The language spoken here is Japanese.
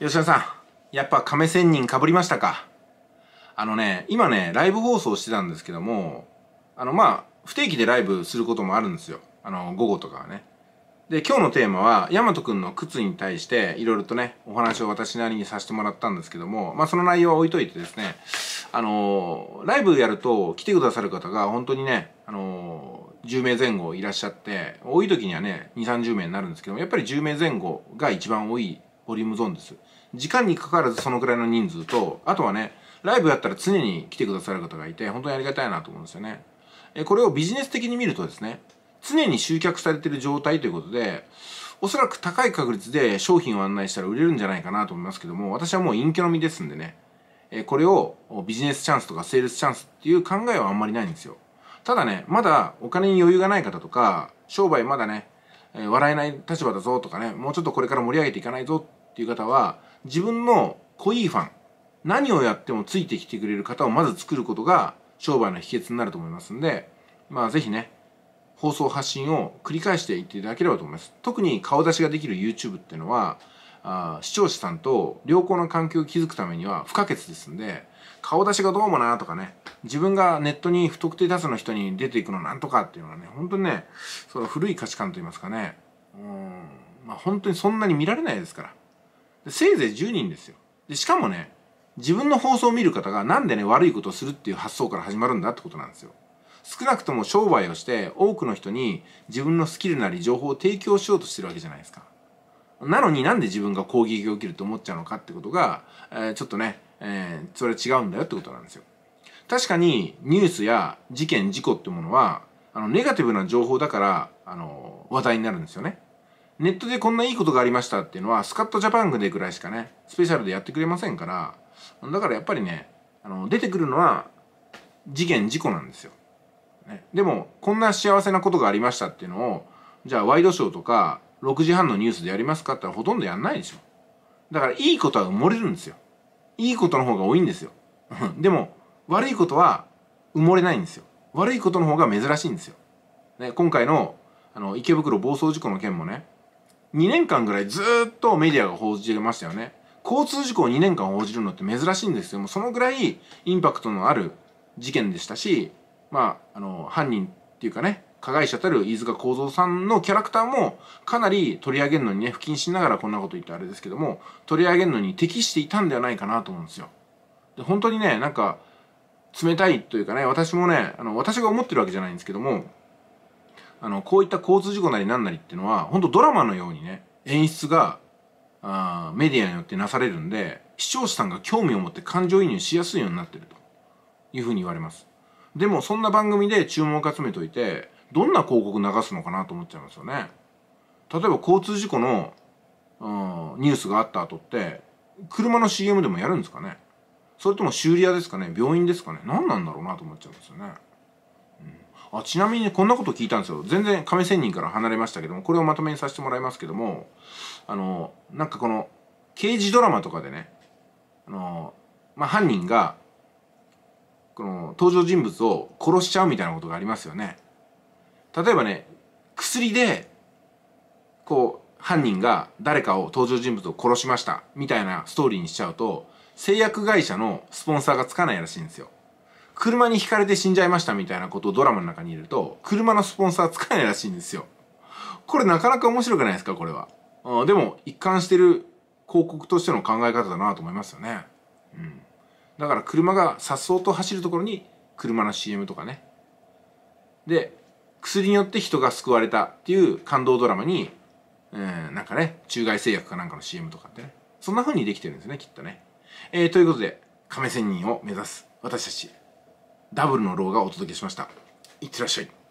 吉田さん、やっぱ亀仙人かぶりましたかあのね、今ね、ライブ放送してたんですけども、あの、まあ、不定期でライブすることもあるんですよ。あの、午後とかはね。で、今日のテーマは、ヤマト君の靴に対して、いろいろとね、お話を私なりにさせてもらったんですけども、まあ、その内容は置いといてですね、あのー、ライブやると来てくださる方が本当にね、あのー、10名前後いらっしゃって、多い時にはね、2、30名になるんですけども、やっぱり10名前後が一番多いボリュームゾーンです。時間にかかわらずそのくらいの人数と、あとはね、ライブやったら常に来てくださる方がいて、本当にありがたいなと思うんですよね。えこれをビジネス的に見るとですね、常に集客されてる状態ということで、おそらく高い確率で商品を案内したら売れるんじゃないかなと思いますけども、私はもう陰キャの身ですんでね、えこれをビジネスチャンスとかセールスチャンスっていう考えはあんまりないんですよ。ただね、まだお金に余裕がない方とか、商売まだね、え笑えない立場だぞとかね、もうちょっとこれから盛り上げていかないぞっていう方は自分の濃いファン何をやってもついてきてくれる方をまず作ることが商売の秘訣になると思いますんでまあぜひね放送発信を繰り返していっていただければと思います特に顔出しができる YouTube っていうのはあ視聴者さんと良好な環境を築くためには不可欠ですんで顔出しがどうもなとかね自分がネットに不特定多数の人に出ていくのなんとかっていうのはね本当にねその古い価値観といいますかねうんまあ本当にそんなに見られないですからせいぜい10人ですよでしかもね自分の放送を見る方がなんでね悪いことをするっていう発想から始まるんだってことなんですよ少なくとも商売をして多くの人に自分のスキルなり情報を提供しようとしてるわけじゃないですかなのになんで自分が攻撃を受けると思っちゃうのかってことが、えー、ちょっとね、えー、それは違うんだよってことなんですよ確かにニュースや事件事故ってものはあのネガティブな情報だからあの話題になるんですよねネットでこんないいことがありましたっていうのはスカットジャパングでぐらいしかねスペシャルでやってくれませんからだからやっぱりねあの出てくるのは事件事故なんですよ、ね、でもこんな幸せなことがありましたっていうのをじゃあワイドショーとか6時半のニュースでやりますかってほとんどやんないでしょだからいいことは埋もれるんですよいいことの方が多いんですよ でも悪いことは埋もれないんですよ悪いことの方が珍しいんですよ、ね、今回のあの池袋暴走事故の件もね2年間ぐらいずっとメディアが報じてましたよね。交通事故を2年間報じるのって珍しいんですけども、そのぐらいインパクトのある事件でしたし、まあ、あの、犯人っていうかね、加害者たる飯塚幸三さんのキャラクターもかなり取り上げるのにね、不謹慎ながらこんなこと言ってあれですけども、取り上げるのに適していたんではないかなと思うんですよ。で、本当にね、なんか、冷たいというかね、私もね、あの、私が思ってるわけじゃないんですけども、あのこういった交通事故なりななりっていうのは本当ドラマのようにね演出があメディアによってなされるんで視聴者さんが興味を持って感情移入しやすいようになってるというふうに言われますでもそんな番組で注文を集めといてどんな広告流すのかなと思っちゃいますよね例えば交通事故の、ニュースがあった後って車の CM でもやるんですかねそれとも修理屋ですかね病院ですかね何なんだろうなと思っちゃいますよねあちなみにね、こんなこと聞いたんですよ全然亀仙人から離れましたけどもこれをまとめにさせてもらいますけどもあのなんかこの刑事ドラマとかでねあの、まあ、犯人がこの登場人物を殺しちゃうみたいなことがありますよね例えばね薬でこう犯人が誰かを登場人物を殺しましたみたいなストーリーにしちゃうと製薬会社のスポンサーがつかないらしいんですよ車にひかれて死んじゃいましたみたいなことをドラマの中に入れると、車のスポンサー使えないらしいんですよ。これなかなか面白くないですか、これは。あでも、一貫してる広告としての考え方だなと思いますよね。うん。だから車が颯爽と走るところに、車の CM とかね。で、薬によって人が救われたっていう感動ドラマに、うん、なんかね、中外製薬かなんかの CM とかってね。そんな風にできてるんですね、きっとね。えー、ということで、亀仙人を目指す私たちダブルの動画をお届けしましたいってらっしゃい